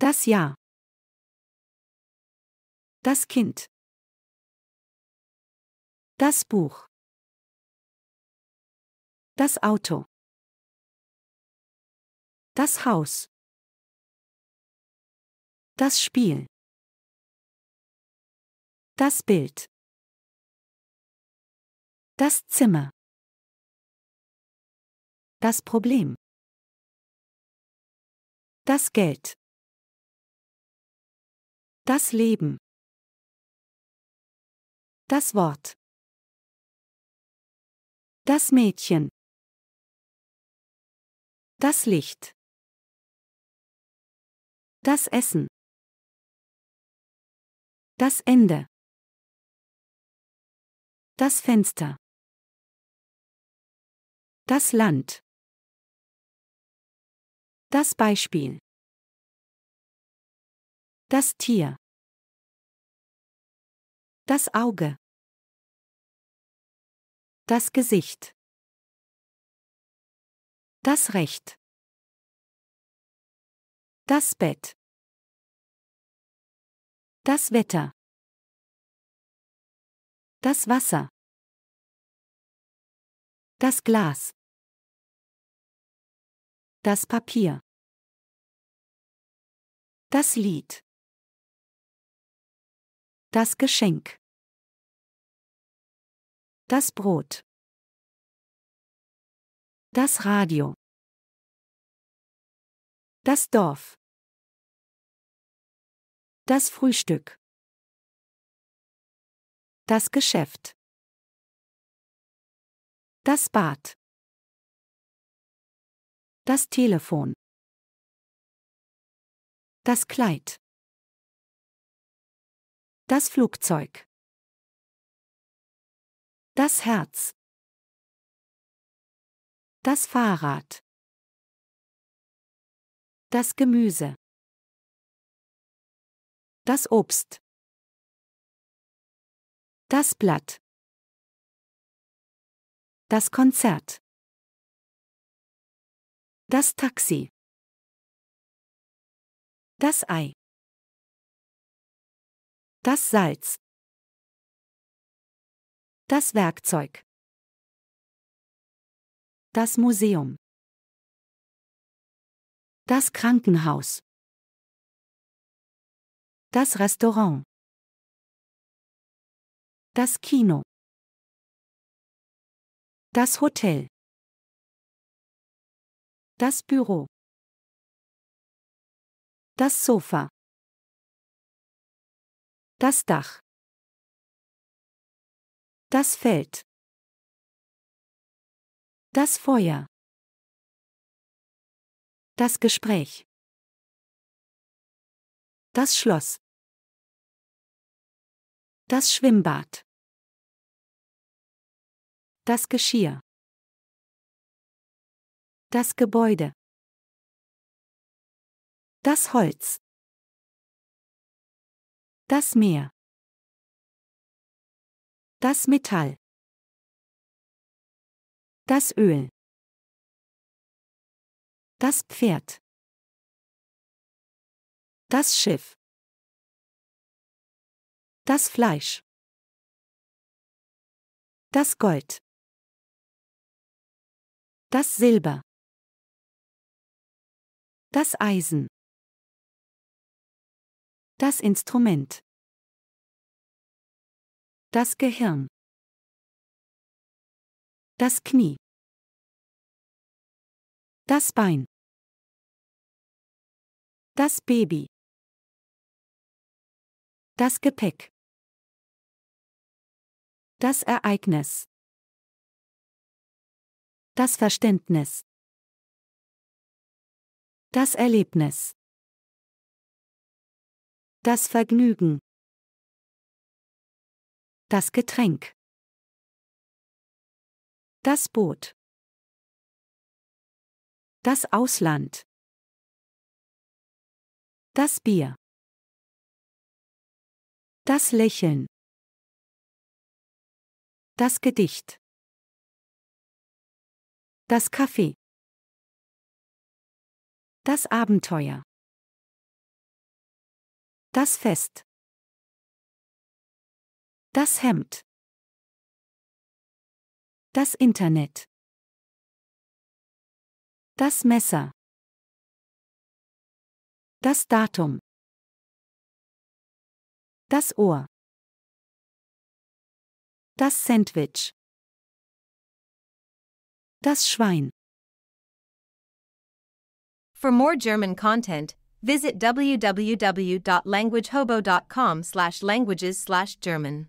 Das Jahr. Das Kind. Das Buch. Das Auto. Das Haus. Das Spiel. Das Bild. Das Zimmer. Das Problem. Das Geld. Das Leben. Das Wort. Das Mädchen. Das Licht. Das Essen. Das Ende. Das Fenster. Das Land. Das Beispiel. Das Tier. Das Auge. Das Gesicht. Das Recht. Das Bett. Das Wetter. Das Wasser. Das Glas. Das Papier. Das Lied. Das Geschenk. Das Brot. Das Radio. Das Dorf. Das Frühstück. Das Geschäft. Das Bad. Das Telefon. Das Kleid. Das Flugzeug. Das Herz. Das Fahrrad. Das Gemüse. Das Obst. Das Blatt. Das Konzert. Das Taxi. Das Ei. Das Salz. Das Werkzeug. Das Museum. Das Krankenhaus. Das Restaurant. Das Kino. Das Hotel. Das Büro. Das Sofa. Das Dach. Das Feld. Das Feuer. Das Gespräch. Das Schloss. Das Schwimmbad. Das Geschirr. Das Gebäude. Das Holz. Das Meer. Das Metall. Das Öl. Das Pferd. Das Schiff. Das Fleisch. Das Gold. Das Silber. Das Eisen. Das Instrument. Das Gehirn. Das Knie. Das Bein. Das Baby. Das Gepäck. Das Ereignis. Das Verständnis. Das Erlebnis. Das Vergnügen. Das Getränk. Das Boot. Das Ausland. Das Bier. Das Lächeln. Das Gedicht. Das Kaffee. Das Abenteuer. Das Fest. Das Hemd. Das Internet. Das Messer. Das Datum. Das Ohr. Das Sandwich. Das Schwein. For more German content, Visit www.languagehobo.com slash languages slash German.